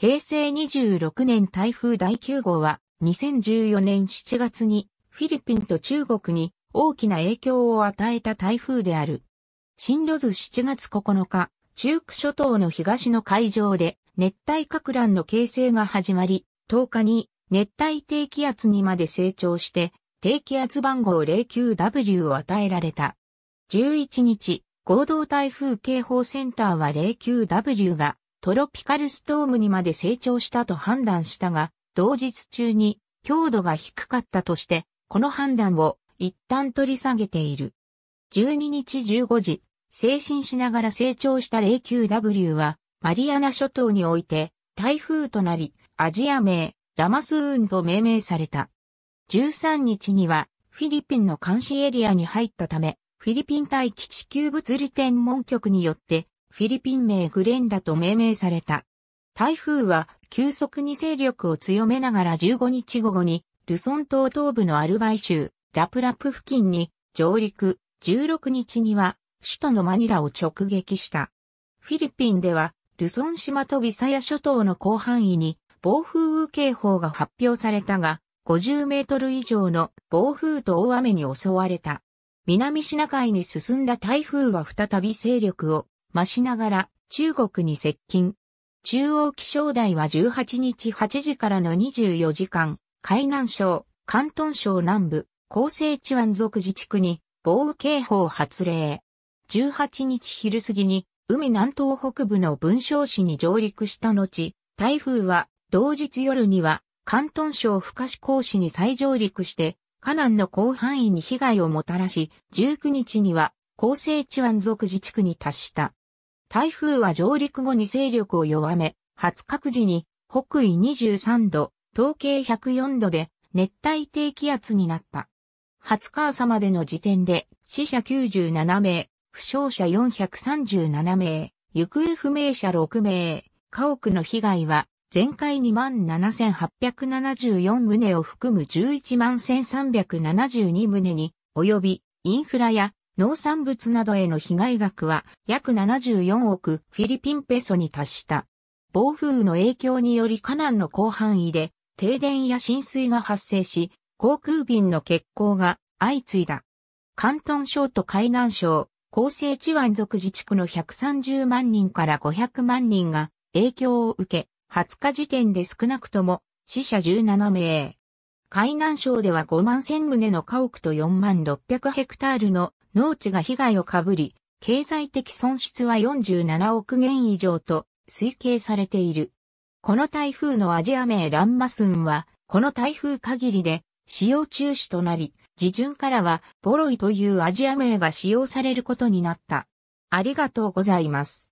平成26年台風第9号は2014年7月にフィリピンと中国に大きな影響を与えた台風である。進路図7月9日、中区諸島の東の海上で熱帯格乱の形成が始まり、10日に熱帯低気圧にまで成長して低気圧番号 09W を与えられた。11日、合同台風警報センターは 09W がトロピカルストームにまで成長したと判断したが、同日中に強度が低かったとして、この判断を一旦取り下げている。12日15時、精神しながら成長した 09W は、マリアナ諸島において台風となり、アジア名、ラマスーンと命名された。13日には、フィリピンの監視エリアに入ったため、フィリピン対基地球物理天文局によって、フィリピン名グレンダと命名された。台風は急速に勢力を強めながら15日午後にルソン島東部のアルバイ州ラプラプ付近に上陸、16日には首都のマニラを直撃した。フィリピンではルソン島とビサヤ諸島の広範囲に暴風雨警報が発表されたが、50メートル以上の暴風と大雨に襲われた。南シナ海に進んだ台風は再び勢力を増しながら中国に接近。中央気象台は18日8時からの24時間、海南省、広東省南部、広西地湾族自治区に暴雨警報発令。18日昼過ぎに海南東北部の文章市に上陸した後、台風は同日夜には広東省深志港市に再上陸して、河南の広範囲に被害をもたらし、19日には、広西地湾族自治区に達した。台風は上陸後に勢力を弱め、初各時に北緯23度、東経104度で熱帯低気圧になった。20日朝までの時点で死者97名、負傷者437名、行方不明者6名、家屋の被害は全壊27,874棟を含む11万1,372棟に及びインフラや農産物などへの被害額は約74億フィリピンペソに達した。暴風雨の影響により河南の広範囲で停電や浸水が発生し、航空便の欠航が相次いだ。関東省と海南省、厚生地湾族自治区の130万人から500万人が影響を受け、20日時点で少なくとも死者17名。海南省では5万1000棟の家屋と4万600ヘクタールの農地が被害をかぶり、経済的損失は47億元以上と推計されている。この台風のアジア名ランマスンは、この台風限りで使用中止となり、自順からはボロイというアジア名が使用されることになった。ありがとうございます。